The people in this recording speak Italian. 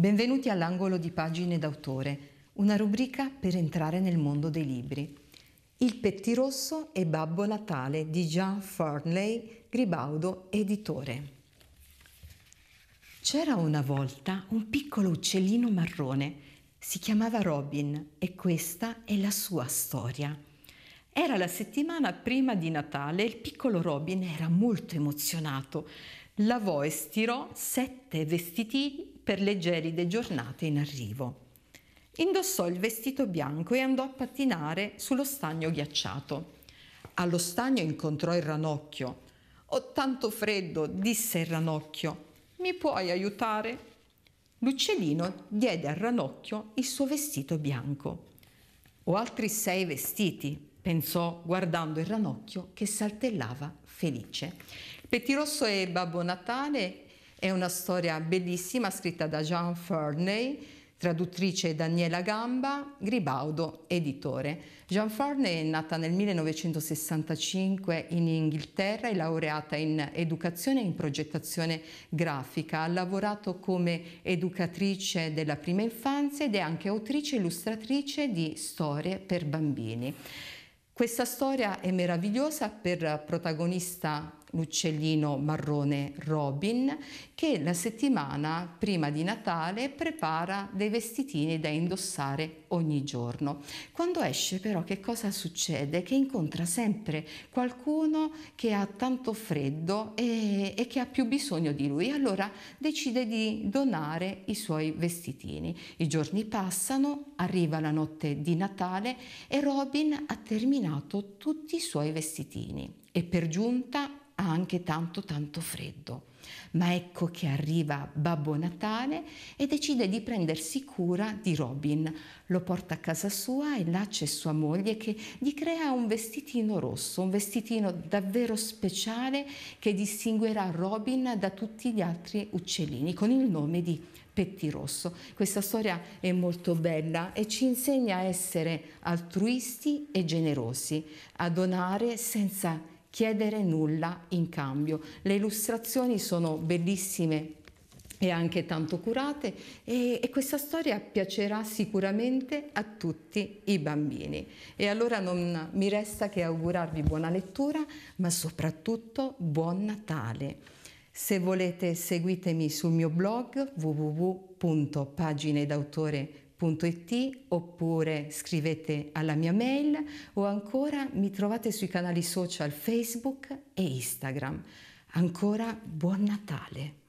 Benvenuti all'angolo di pagine d'autore, una rubrica per entrare nel mondo dei libri. Il pettirosso e Babbo Natale di Jean Farnley, Gribaudo, editore. C'era una volta un piccolo uccellino marrone, si chiamava Robin e questa è la sua storia. Era la settimana prima di Natale e il piccolo Robin era molto emozionato. Lavò e stirò sette vestitini per le gelide giornate in arrivo. Indossò il vestito bianco e andò a pattinare sullo stagno ghiacciato. Allo stagno incontrò il ranocchio. Ho tanto freddo, disse il ranocchio. Mi puoi aiutare? L'uccellino diede al ranocchio il suo vestito bianco. Ho altri sei vestiti, pensò guardando il ranocchio che saltellava felice. Petirosso e Babbo Natale è una storia bellissima scritta da Jean Ferney, traduttrice Daniela Gamba, Gribaudo, editore. Jean Ferney è nata nel 1965 in Inghilterra, e laureata in educazione e in progettazione grafica, ha lavorato come educatrice della prima infanzia ed è anche autrice e illustratrice di storie per bambini. Questa storia è meravigliosa per protagonista l'uccellino marrone Robin, che la settimana prima di Natale prepara dei vestitini da indossare ogni giorno. Quando esce però che cosa succede? Che incontra sempre qualcuno che ha tanto freddo e, e che ha più bisogno di lui, allora decide di donare i suoi vestitini. I giorni passano, arriva la notte di Natale e Robin ha terminato tutti i suoi vestitini e per giunta ha anche tanto tanto freddo. Ma ecco che arriva Babbo Natale e decide di prendersi cura di Robin. Lo porta a casa sua e là c'è sua moglie che gli crea un vestitino rosso, un vestitino davvero speciale che distinguerà Robin da tutti gli altri uccellini con il nome di Pettirosso. Questa storia è molto bella e ci insegna a essere altruisti e generosi, a donare senza chiedere nulla in cambio. Le illustrazioni sono bellissime e anche tanto curate e, e, questa storia piacerà sicuramente a tutti i bambini. E allora non mi resta che augurarvi buona lettura, ma soprattutto buon Natale. Se volete seguitemi sul mio blog www.paginedautore.com oppure scrivete alla mia mail o ancora mi trovate sui canali social Facebook e Instagram. Ancora buon Natale!